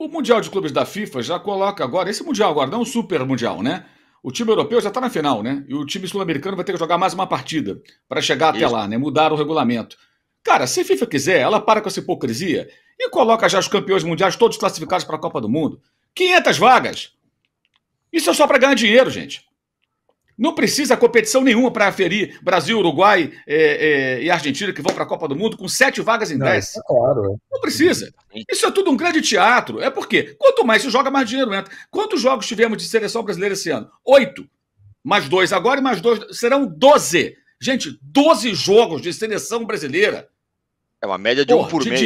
O Mundial de Clubes da FIFA já coloca agora, esse Mundial agora, não o Super Mundial, né? O time europeu já está na final, né? E o time sul-americano vai ter que jogar mais uma partida para chegar Isso. até lá, né? Mudar o regulamento. Cara, se a FIFA quiser, ela para com essa hipocrisia e coloca já os campeões mundiais todos classificados para a Copa do Mundo. 500 vagas! Isso é só para ganhar dinheiro, gente. Não precisa competição nenhuma para aferir Brasil, Uruguai é, é, e Argentina que vão para a Copa do Mundo com sete vagas em não, dez. É claro. É. Não precisa. Isso é tudo um grande teatro. É porque quanto mais se joga, mais dinheiro entra. Quantos jogos tivemos de seleção brasileira esse ano? Oito. Mais dois agora e mais dois. Serão doze. Gente, doze jogos de seleção brasileira. É uma média de Porra, um por de mês.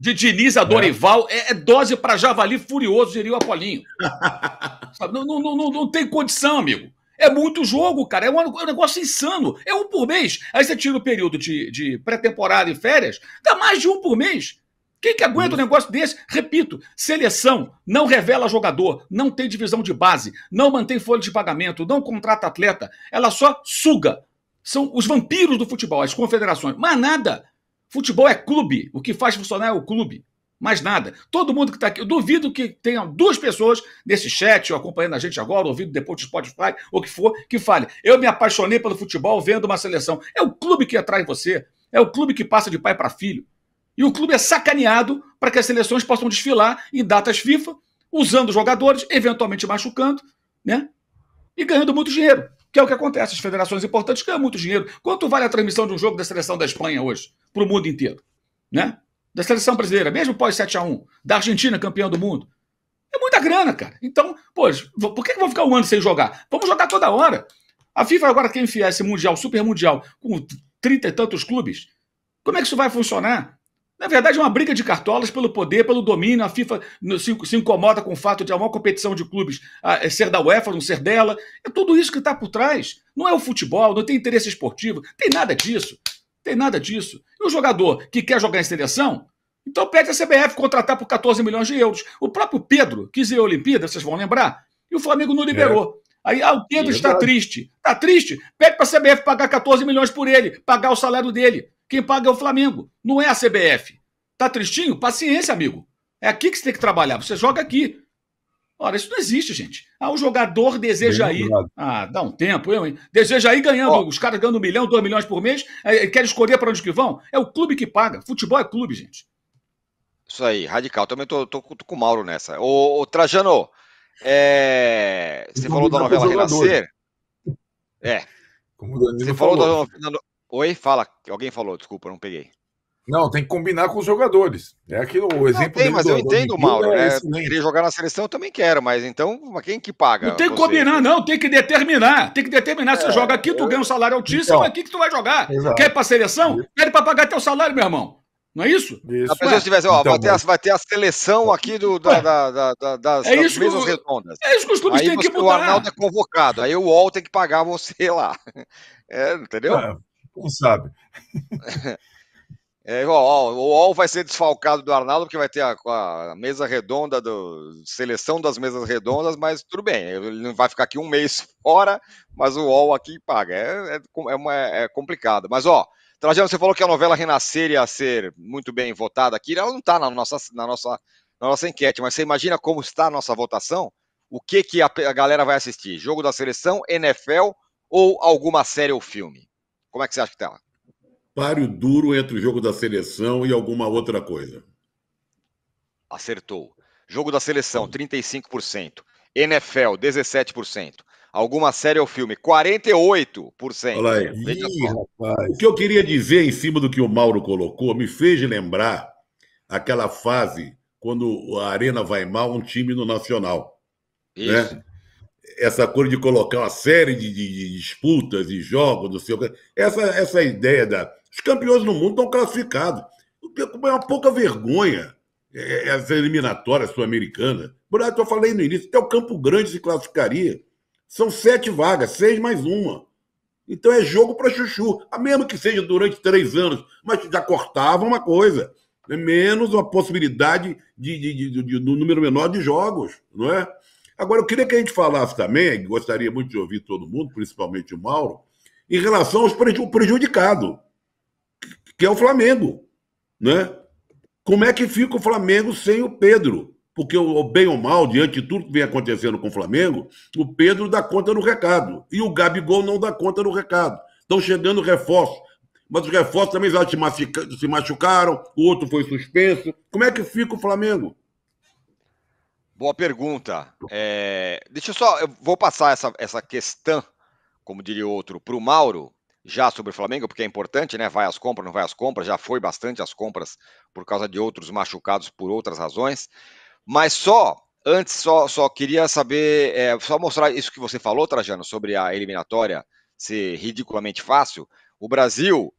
de Diniz a é. Dorival é, é dose para javali furioso, diria o Apolinho. não, não, não, não tem condição, amigo. É muito jogo, cara. É um, é um negócio insano. É um por mês. Aí você tira o período de, de pré-temporada e férias, dá mais de um por mês. Quem que aguenta um uhum. negócio desse? Repito, seleção não revela jogador, não tem divisão de base, não mantém folha de pagamento, não contrata atleta, ela só suga. São os vampiros do futebol, as confederações. Mas nada. Futebol é clube. O que faz funcionar é o clube. Mais nada. Todo mundo que está aqui, eu duvido que tenham duas pessoas nesse chat, ou acompanhando a gente agora, ouvindo depois do Spotify, ou que for, que fale. Eu me apaixonei pelo futebol vendo uma seleção. É o clube que atrai você. É o clube que passa de pai para filho. E o clube é sacaneado para que as seleções possam desfilar em datas FIFA, usando jogadores, eventualmente machucando, né? E ganhando muito dinheiro. Que é o que acontece. As federações importantes ganham muito dinheiro. Quanto vale a transmissão de um jogo da seleção da Espanha hoje? Para o mundo inteiro, né? da seleção brasileira, mesmo pós 7 a 1 da Argentina campeã do mundo. É muita grana, cara. Então, pô, por que, que vão ficar um ano sem jogar? Vamos jogar toda hora. A FIFA agora quer enfiar esse Mundial, Super Mundial, com 30 e tantos clubes. Como é que isso vai funcionar? Na verdade, é uma briga de cartolas pelo poder, pelo domínio. A FIFA se, se incomoda com o fato de a maior competição de clubes a, ah, é ser da UEFA, não ser dela. É tudo isso que está por trás. Não é o futebol, não tem interesse esportivo, tem nada disso. Tem nada disso. E o jogador que quer jogar em seleção, então pede a CBF contratar por 14 milhões de euros. O próprio Pedro quis ir à Olimpíada, vocês vão lembrar, e o Flamengo não liberou. É. Aí, ah, o Pedro é está triste. Está triste? Pede para a CBF pagar 14 milhões por ele, pagar o salário dele. Quem paga é o Flamengo, não é a CBF. Está tristinho? Paciência, amigo. É aqui que você tem que trabalhar, você joga aqui. Ora, isso não existe, gente. Ah, o jogador deseja Bem, ir. Ah, dá um tempo, eu, hein? Deseja ir ganhando, os caras ganhando um milhão, dois milhões por mês, é, quer escolher para onde que vão. É o clube que paga. Futebol é clube, gente. Isso aí, radical. Também tô, tô, tô com o Mauro nessa. Ô, ô Trajano, é... você falou da tá novela Renascer? Né? É. você falou, falou. Da... novela. Oi, fala. Alguém falou, desculpa, não peguei. Não, tem que combinar com os jogadores. É aquilo, o exemplo. Não, tem, mas do, eu entendo, Mauro. É, é querer jogar na seleção eu também quero, mas então quem que paga? Não tem que você? combinar, não, tem que determinar. Tem que determinar. É, você joga aqui, tu ganha um salário altíssimo, então, aqui que tu vai jogar. Exato. Quer ir pra seleção? Quer para pagar teu salário, meu irmão. Não é isso? isso. Tá, a pessoa tivesse, ó, então, vai, ter a, vai, ter a, seleção aqui do, da, da, da, das, é das mesas que, redondas. É isso que os clubes aí têm você, que mudar. O Arnaldo é convocado, aí o UOL tem que pagar você lá. É, entendeu? É, quem sabe? É, ó, ó, o UOL vai ser desfalcado do Arnaldo, porque vai ter a, a, mesa redonda, do, seleção das mesas redondas, mas tudo bem, ele não vai ficar aqui um mês fora, mas o UOL aqui paga. É, é, é uma, é complicado. Mas, ó, Trajano, você falou que a novela Renascer ia ser muito bem votada aqui. Ela não está na nossa, na, nossa, na nossa enquete, mas você imagina como está a nossa votação? O que, que a, a galera vai assistir? Jogo da seleção, NFL ou alguma série ou filme? Como é que você acha que está? Páreo duro entre o jogo da seleção e alguma outra coisa. Acertou. Jogo da seleção, 35%. NFL, 17% alguma série ou filme. 48%. Olha aí. Ih, rapaz. O que eu queria dizer em cima do que o Mauro colocou me fez lembrar aquela fase quando a Arena vai mal, um time no Nacional. Né? Isso. Né? Essa coisa de colocar uma série de, de, de disputas e jogos, do seu. Essa, essa ideia da. Os campeões no mundo estão classificados. É uma pouca vergonha é, é, essa eliminatória sul-americana. Por eu falei no início, até o Campo Grande se classificaria. São sete vagas, seis mais uma. Então é jogo para chuchu. A ah, mesmo que seja durante três anos, mas já cortava uma coisa. É menos uma possibilidade de, de, de, de, de um número menor de jogos, não é? Agora, eu queria que a gente falasse também, gostaria muito de ouvir todo mundo, principalmente o Mauro, em relação ao prejudicado, que é o Flamengo. Né? Como é que fica o Flamengo sem o Pedro? porque o bem ou mal, diante de tudo que vem acontecendo com o Flamengo, o Pedro dá conta no recado. E o Gabigol não dá conta no recado. Estão chegando reforços. Mas os reforços também já se machucaram, o outro foi suspenso. Como é que fica o Flamengo? Boa pergunta. É... Deixa eu só. Eu vou passar essa, essa questão, como diria outro, para o Mauro, já sobre o Flamengo, porque é importante, né? Vai às compras, não vai às compras, já foi bastante às compras por causa de outros machucados por outras razões. Mas só, antes, só, só queria saber, é, só mostrar isso que você falou, Trajano, sobre a eliminatória ser ridiculamente fácil. O Brasil,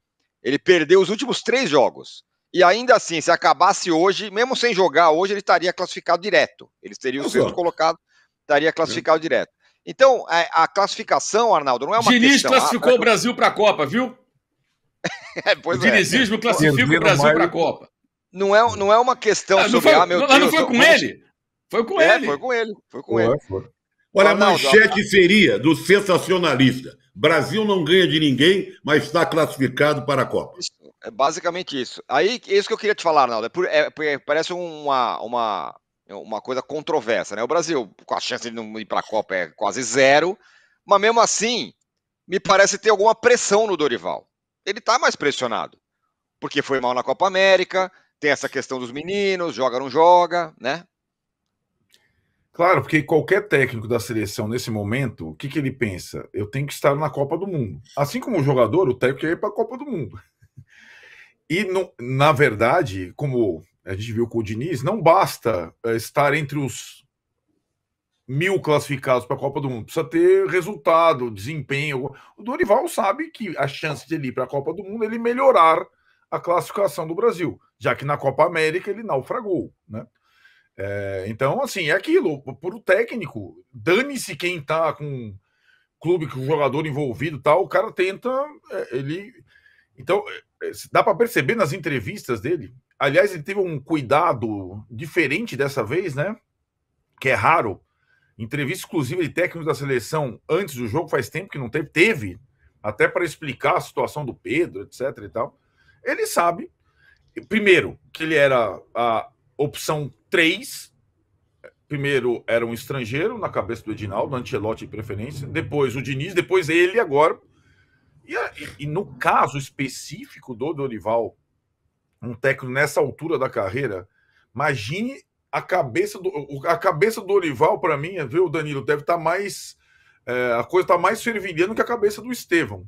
ele perdeu os últimos três jogos. E ainda assim, se acabasse hoje, mesmo sem jogar hoje, ele estaria classificado direto. Eles teriam o sexto colocado, estaria classificado direto. Então, a, a, classificação, Arnaldo, não é uma Diniz questão. Ah, classificou ah, o Brasil para a Copa, viu? É, o dinizismo é. classifica o Brasil para a Copa. Não é, não é uma questão ah, sobre, foi, ah, meu não, Deus... Não foi com ele? Foi com é, ele. Foi com ele, foi com Ué, ele. Foi. Olha, a manchete seria do sensacionalista. Brasil não ganha de ninguém, mas está classificado para a Copa. é basicamente isso. Aí, é isso que eu queria te falar, Arnaldo. É, por, é, é parece uma, uma, uma coisa controversa, né? O Brasil, com a chance de não ir para a Copa é quase zero, mas mesmo assim, me parece ter alguma pressão no Dorival. Ele está mais pressionado, porque foi mal na Copa América, tem essa questão dos meninos, joga, ou não joga, né? Claro, porque qualquer técnico da seleção nesse momento, o que, que ele pensa? Eu tenho que estar na Copa do Mundo. Assim como o jogador, o técnico quer ir para a Copa do Mundo. E, no, na verdade, como a gente viu com o Diniz, não basta eh, estar entre os mil classificados para a Copa do Mundo. Precisa ter resultado, desempenho. O Dorival sabe que a chance de ele ir para a Copa do Mundo é ele melhorar a classificação do Brasil, já que na Copa América ele naufragou, né? É, então, assim, é aquilo, por o técnico, dane-se quem tá com clube, com jogador envolvido tal, o cara tenta, é, ele... Então, é, dá para perceber nas entrevistas dele, aliás, ele teve um cuidado diferente dessa vez, né? Que é raro, entrevista exclusiva de técnico da seleção antes do jogo, faz tempo que não teve, teve, até para explicar a situação do Pedro, etc e tal. Ele sabe, primeiro, que ele era a opção 3. Primeiro era um estrangeiro na cabeça do Edinaldo, Ancelotti de preferência, depois o Diniz, depois ele agora. E, e no caso específico do Dorival, um técnico nessa altura da carreira, imagine a cabeça do a cabeça do Dorival para mim, viu, Danilo, deve estar tá mais é, a coisa está mais fervilhando que a cabeça do Estevão.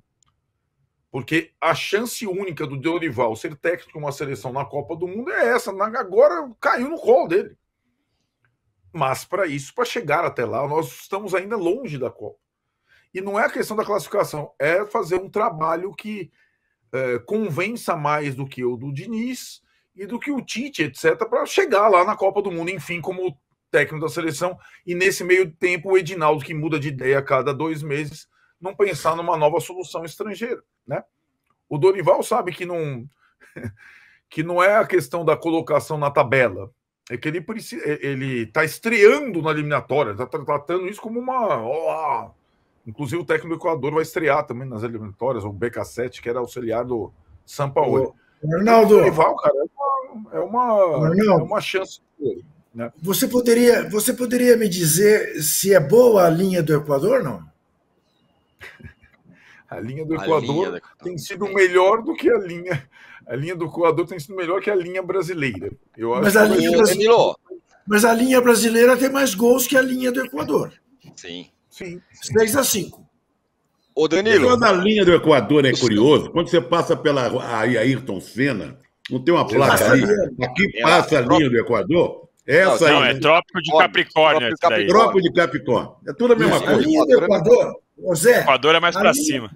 Porque a chance única do Dorival ser técnico de uma seleção na Copa do Mundo é essa. Agora caiu no colo dele. Mas para isso, para chegar até lá, nós estamos ainda longe da Copa. E não é a questão da classificação, é fazer um trabalho que é, convença mais do que o do Diniz e do que o Tite, etc., para chegar lá na Copa do Mundo, enfim, como técnico da seleção. E nesse meio tempo, o Edinaldo, que muda de ideia a cada dois meses, não pensar numa nova solução estrangeira, né? O Dorival sabe que não que não é a questão da colocação na tabela, é que ele precisa, é, ele está estreando na eliminatória, está tratando isso como uma, ó, inclusive o técnico do Equador vai estrear também nas eliminatórias, o BK7 que era auxiliar do São Paulo. Arnaldo, o Dorival, cara, é uma é uma, Arnaldo, é uma chance. Né? Você poderia você poderia me dizer se é boa a linha do Equador não? A linha do Equador linha da... tem sido melhor do que a linha. A linha do Equador tem sido melhor que a linha brasileira. Eu acho mas, a linha é brasileira... mas a linha brasileira tem mais gols que a linha do Equador. Sim. Sim. 6 a 5. Ô, Danilo. Só na linha do Equador é curioso. Quando você passa pela Ayrton Senna, não tem uma placa ali. Aqui é, passa a é linha do Equador. Essa não, aí. é né? Trópico de Capricórnio. Trópico, Trópico de Capricórnio. É tudo a mesma Isso, coisa. A linha do Equador Ô Zé, o Equador é mais para cima.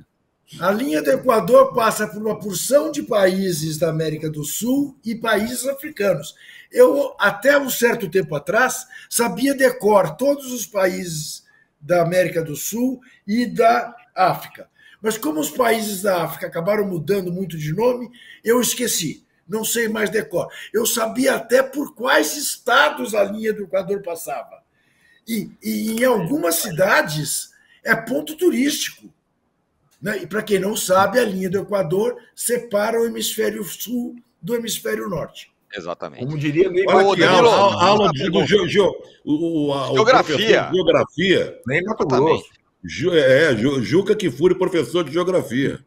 A linha do Equador passa por uma porção de países da América do Sul e países africanos. Eu, até um certo tempo atrás, sabia decor todos os países da América do Sul e da África. Mas como os países da África acabaram mudando muito de nome, eu esqueci. Não sei mais decor. Eu sabia até por quais estados a linha do Equador passava. E, e em algumas cidades é ponto turístico. Né? E para quem não sabe, a linha do Equador separa o hemisfério sul do hemisfério norte. Exatamente. Como diria Ney Danilo, a aula do ge, ge, o, o, geografia. geografia. Nem Mato Ju, é, é, Ju, Juca Kifuri, professor de geografia.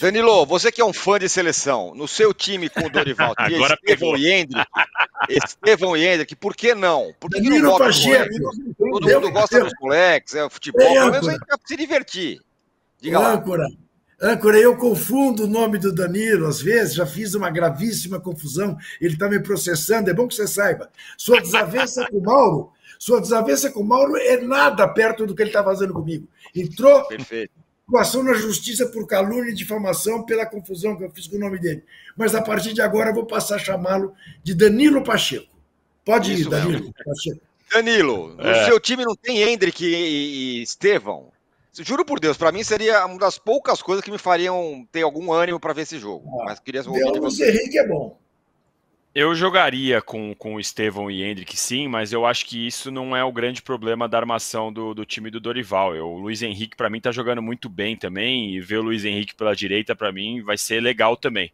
Danilo, você que é um fã de seleção, no seu time com o Dorival tem Agora Estevão pegou. e Hendrick, Estevão e Hendrick, por que não? Por que Danilo Pacheco, Todo Deus mundo gosta Deus. dos moleques, é o futebol, Ei, pelo menos a gente tá se divertir. Diga lá. âncora, âncora, eu confundo o nome do Danilo, às vezes, já fiz uma gravíssima confusão, ele está me processando, é bom que você saiba. Sua desavença com o Mauro, sua desavença com o Mauro é nada perto do que ele está fazendo comigo. Entrou com ação na justiça por calúnia e difamação pela confusão que eu fiz com o nome dele. Mas a partir de agora eu vou passar a chamá-lo de Danilo Pacheco. Pode Isso ir, Danilo mesmo. Pacheco. Danilo, é. no seu time não tem Hendrick e, e Estevão? Juro por Deus, para mim seria uma das poucas coisas que me fariam ter algum ânimo para ver esse jogo. Ah, mas queria ouvir de você. Henrique é bom. Eu jogaria com, com o Estevão e Hendrick, sim, mas eu acho que isso não é o grande problema da armação do, do time do Dorival. Eu, o Luiz Henrique, para mim, tá jogando muito bem também, e ver o Luiz Henrique pela direita, para mim, vai ser legal também.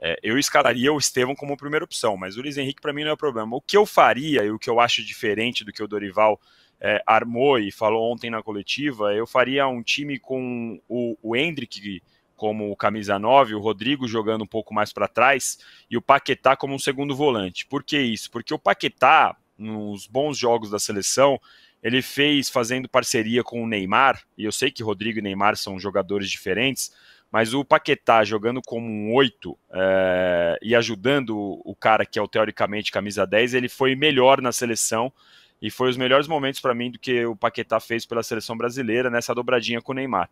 É, eu escalaria o Estevão como primeira opção, mas o Luiz Henrique para mim não é o problema. O que eu faria e o que eu acho diferente do que o Dorival é, armou e falou ontem na coletiva, eu faria um time com o, o Hendrick como camisa 9, o Rodrigo jogando um pouco mais para trás e o Paquetá como um segundo volante. Por que isso? Porque o Paquetá, nos bons jogos da seleção, ele fez fazendo parceria com o Neymar, e eu sei que Rodrigo e Neymar são jogadores diferentes, mas o Paquetá jogando como um 8 é, e ajudando o cara que é o teoricamente camisa 10, ele foi melhor na seleção e foi os melhores momentos para mim do que o Paquetá fez pela seleção brasileira nessa dobradinha com o Neymar.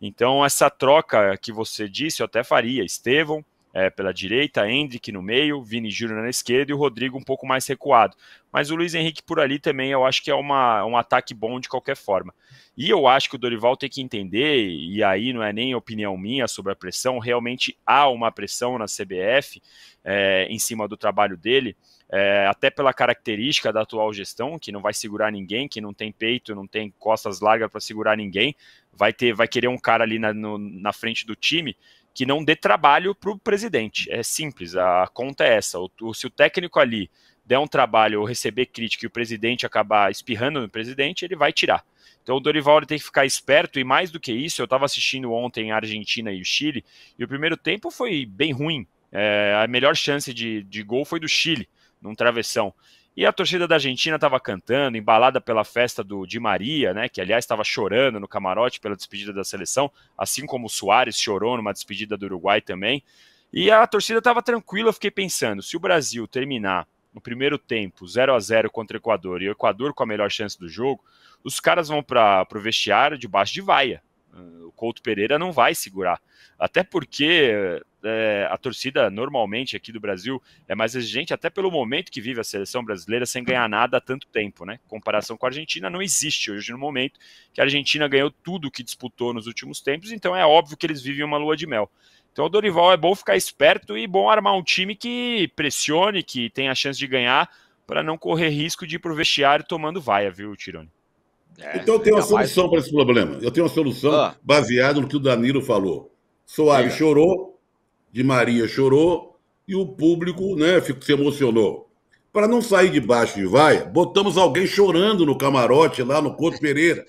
Então, essa troca que você disse, eu até faria. Estevão, é, pela direita, Hendrick no meio, Vini Júnior na esquerda e o Rodrigo um pouco mais recuado. Mas o Luiz Henrique por ali também eu acho que é uma, um ataque bom de qualquer forma. E eu acho que o Dorival tem que entender, e aí não é nem opinião minha sobre a pressão, realmente há uma pressão na CBF é, em cima do trabalho dele. É, até pela característica da atual gestão, que não vai segurar ninguém, que não tem peito, não tem costas largas para segurar ninguém, vai ter, vai querer um cara ali na, no, na frente do time que não dê trabalho para o presidente. É simples, a conta é essa. O, o, se o técnico ali der um trabalho ou receber crítica e o presidente acabar espirrando no presidente, ele vai tirar. Então o Dorival tem que ficar esperto e mais do que isso, eu estava assistindo ontem a Argentina e o Chile e o primeiro tempo foi bem ruim. É, a melhor chance de, de gol foi do Chile, num travessão. E a torcida da Argentina estava cantando, embalada pela festa do Di Maria, né, que aliás estava chorando no camarote pela despedida da seleção, assim como o Soares chorou numa despedida do Uruguai também. E a torcida estava tranquila, eu fiquei pensando, se o Brasil terminar no primeiro tempo 0 a 0 contra o Equador e o Equador com a melhor chance do jogo, os caras vão para o vestiário debaixo de vaia. Ah, o Couto Pereira não vai segurar. Até porque é, a torcida normalmente aqui do Brasil é mais exigente, até pelo momento que vive a seleção brasileira sem ganhar nada há tanto tempo, né? Comparação com a Argentina não existe hoje no momento que a Argentina ganhou tudo que disputou nos últimos tempos, então é óbvio que eles vivem uma lua de mel. Então o Dorival é bom ficar esperto e bom armar um time que pressione, que tenha a chance de ganhar, para não correr risco de ir pro vestiário tomando vaia, viu, Tirone? É, então eu tenho uma solução mais... para esse problema. Eu tenho uma solução ah. baseada no que o Danilo falou. Soares é. chorou, de Maria chorou e o público né, se emocionou. Para não sair debaixo de vaia, botamos alguém chorando no camarote lá no Couto Pereira.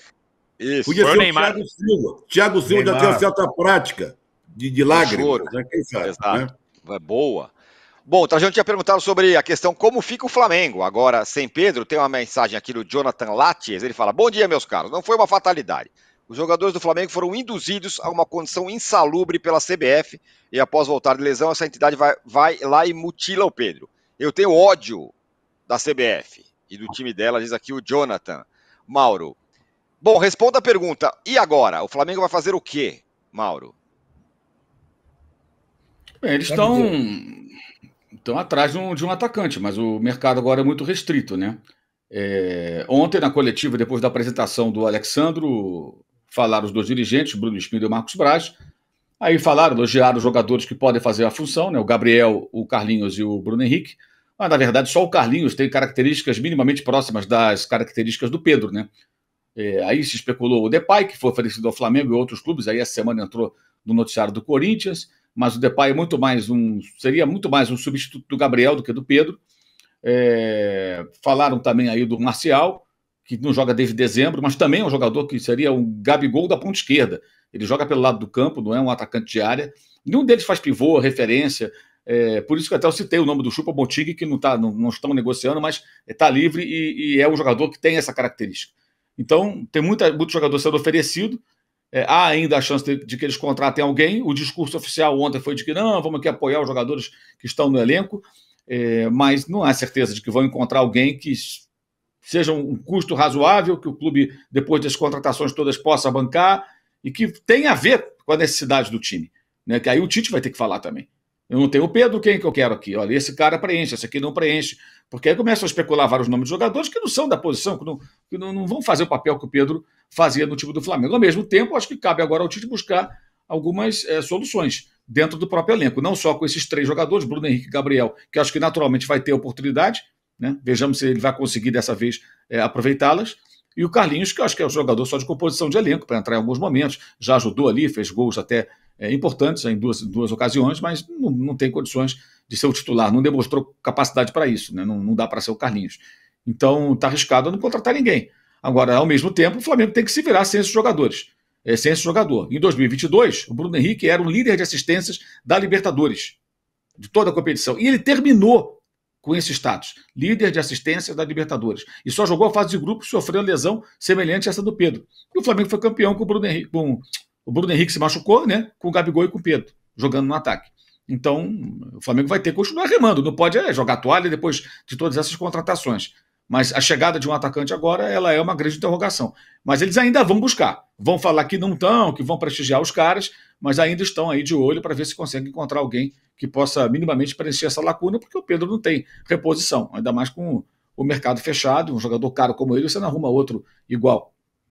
Isso, Podia ser o Neymar. Thiago Silva. Thiago Silva Neymar. já tem uma certa prática de, de lágrimas. Choro. Né? Quem sabe, né? Exato. Né? É boa. Bom, o então Trajano tinha perguntado sobre a questão como fica o Flamengo. Agora, sem Pedro, tem uma mensagem aqui do Jonathan Lattes. Ele fala: Bom dia, meus caros. Não foi uma fatalidade. Os jogadores do Flamengo foram induzidos a uma condição insalubre pela CBF e após voltar de lesão, essa entidade vai, vai lá e mutila o Pedro. Eu tenho ódio da CBF e do time dela, diz aqui o Jonathan. Mauro. Bom, responda a pergunta. E agora? O Flamengo vai fazer o quê, Mauro? Bem, eles estão estão atrás de um, de um, atacante, mas o mercado agora é muito restrito, né? É, ontem, na coletiva, depois da apresentação do Alexandro, Falaram os dois dirigentes, Bruno Espírito e Marcos Braz. Aí falaram, elogiaram os jogadores que podem fazer a função, né? o Gabriel, o Carlinhos e o Bruno Henrique. Mas, na verdade, só o Carlinhos tem características minimamente próximas das características do Pedro, né? É, aí se especulou o Depay, que foi oferecido ao Flamengo e outros clubes. Aí essa semana entrou no noticiário do Corinthians, mas o Depay é muito mais um, seria muito mais um substituto do Gabriel do que do Pedro. É, falaram também aí do Marcial que não joga desde dezembro, mas também é um jogador que seria um Gabigol da ponta esquerda. Ele joga pelo lado do campo, não é um atacante de área. Nenhum deles faz pivô, referência. É, por isso que até eu citei o nome do Chupa Botigue, que não, tá, não, não estão negociando, mas está livre e, e é um jogador que tem essa característica. Então, tem muita, muito jogador sendo oferecido. É, há ainda a chance de, de, que eles contratem alguém. O discurso oficial ontem foi de que não, vamos aqui apoiar os jogadores que estão no elenco, é, mas não há certeza de que vão encontrar alguém que seja um custo razoável, que o clube, depois das contratações todas, possa bancar e que tenha a ver com a necessidade do time. Né? Que aí o Tite vai ter que falar também. Eu não tenho o Pedro, quem que eu quero aqui? Olha, esse cara preenche, esse aqui não preenche. Porque aí começam a especular vários nomes de jogadores que não são da posição, que não, que não, vão fazer o papel que o Pedro fazia no time do Flamengo. Ao mesmo tempo, acho que cabe agora ao Tite buscar algumas é, soluções dentro do próprio elenco. Não só com esses três jogadores, Bruno Henrique e Gabriel, que acho que naturalmente vai ter oportunidade, né? Vejamos se ele vai conseguir dessa vez é, aproveitá-las. E o Carlinhos, que eu acho que é um jogador só de composição de elenco, para entrar em alguns momentos, já ajudou ali, fez gols até é, importantes em duas, duas ocasiões, mas não, não, tem condições de ser o titular, não demonstrou capacidade para isso, né? não, não dá para ser o Carlinhos. Então está arriscado não contratar ninguém. Agora, ao mesmo tempo, o Flamengo tem que se virar sem esses jogadores, é, sem esse jogador. Em 2022, o Bruno Henrique era o líder de assistências da Libertadores, de toda a competição, e ele terminou com esse status, líder de assistência da Libertadores, e só jogou a fase de grupo sofreu lesão semelhante a essa do Pedro. E o Flamengo foi campeão com o Bruno Henrique, com o Bruno Henrique se machucou, né? Com o Gabigol e com o Pedro, jogando no ataque. Então, o Flamengo vai ter que continuar remando, não pode é, jogar toalha depois de todas essas contratações. Mas a chegada de um atacante agora ela é uma grande interrogação. Mas eles ainda vão buscar. Vão falar que não estão, que vão prestigiar os caras, mas ainda estão aí de olho para ver se conseguem encontrar alguém que possa minimamente preencher essa lacuna, porque o Pedro não tem reposição, ainda mais com o mercado fechado, um jogador caro como ele, você não arruma outro igual.